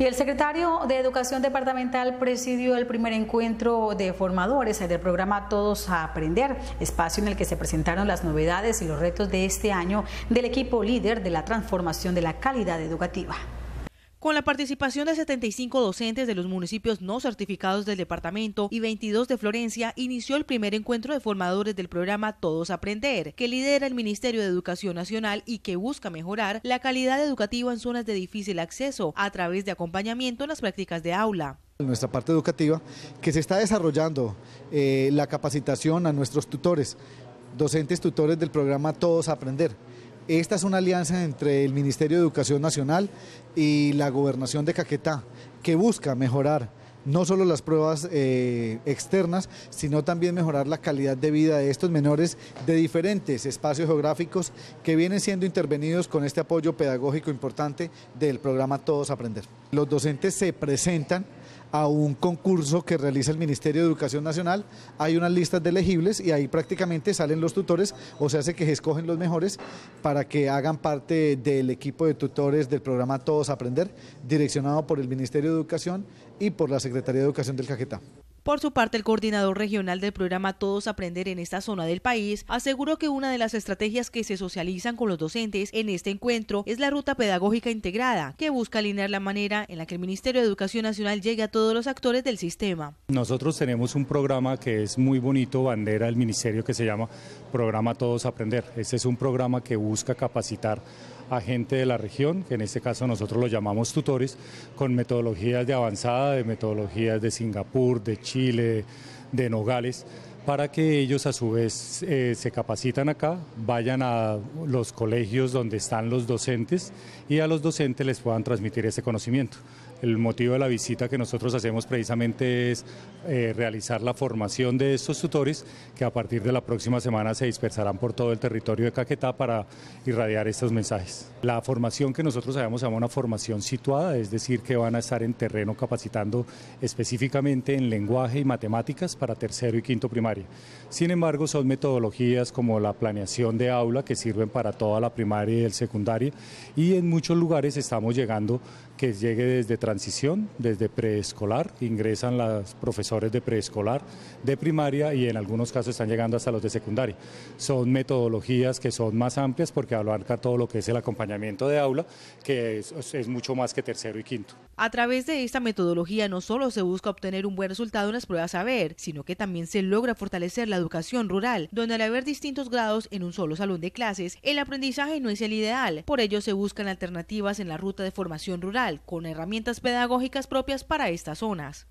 Y el secretario de Educación Departamental presidió el primer encuentro de formadores del programa Todos a Aprender, espacio en el que se presentaron las novedades y los retos de este año del equipo líder de la transformación de la calidad educativa. Con la participación de 75 docentes de los municipios no certificados del departamento y 22 de Florencia, inició el primer encuentro de formadores del programa Todos Aprender, que lidera el Ministerio de Educación Nacional y que busca mejorar la calidad educativa en zonas de difícil acceso a través de acompañamiento en las prácticas de aula nuestra parte educativa, que se está desarrollando eh, la capacitación a nuestros tutores, docentes tutores del programa Todos Aprender. Esta es una alianza entre el Ministerio de Educación Nacional y la Gobernación de Caquetá, que busca mejorar no solo las pruebas eh, externas, sino también mejorar la calidad de vida de estos menores de diferentes espacios geográficos que vienen siendo intervenidos con este apoyo pedagógico importante del programa Todos Aprender. Los docentes se presentan a un concurso que realiza el Ministerio de Educación Nacional. Hay unas listas de elegibles y ahí prácticamente salen los tutores, o se hace que escogen los mejores para que hagan parte del equipo de tutores del programa Todos Aprender, direccionado por el Ministerio de Educación y por la Secretaría de Educación del Cajetá. Por su parte, el coordinador regional del programa Todos Aprender en esta zona del país aseguró que una de las estrategias que se socializan con los docentes en este encuentro es la ruta pedagógica integrada, que busca alinear la manera en la que el Ministerio de Educación Nacional llegue a todos los actores del sistema. Nosotros tenemos un programa que es muy bonito, bandera del Ministerio, que se llama Programa Todos Aprender. Este es un programa que busca capacitar a gente de la región, que en este caso nosotros lo llamamos tutores, con metodologías de avanzada, de metodologías de Singapur, de Chile, de Nogales para que ellos a su vez eh, se capacitan acá, vayan a los colegios donde están los docentes y a los docentes les puedan transmitir ese conocimiento. El motivo de la visita que nosotros hacemos precisamente es eh, realizar la formación de estos tutores que a partir de la próxima semana se dispersarán por todo el territorio de Caquetá para irradiar estos mensajes. La formación que nosotros hacemos se llama una formación situada, es decir, que van a estar en terreno capacitando específicamente en lenguaje y matemáticas para tercero y quinto primaria. Sin embargo, son metodologías como la planeación de aula que sirven para toda la primaria y el secundario. y en muchos lugares estamos llegando que llegue desde transición, desde preescolar, ingresan los profesores de preescolar, de primaria y en algunos casos están llegando hasta los de secundaria. Son metodologías que son más amplias porque abarca todo lo que es el acompañamiento de aula, que es, es mucho más que tercero y quinto. A través de esta metodología no solo se busca obtener un buen resultado en las pruebas saber, sino que también se logra fortalecer la educación rural, donde al haber distintos grados en un solo salón de clases, el aprendizaje no es el ideal. Por ello se buscan alternativas en la ruta de formación rural, con herramientas pedagógicas propias para estas zonas.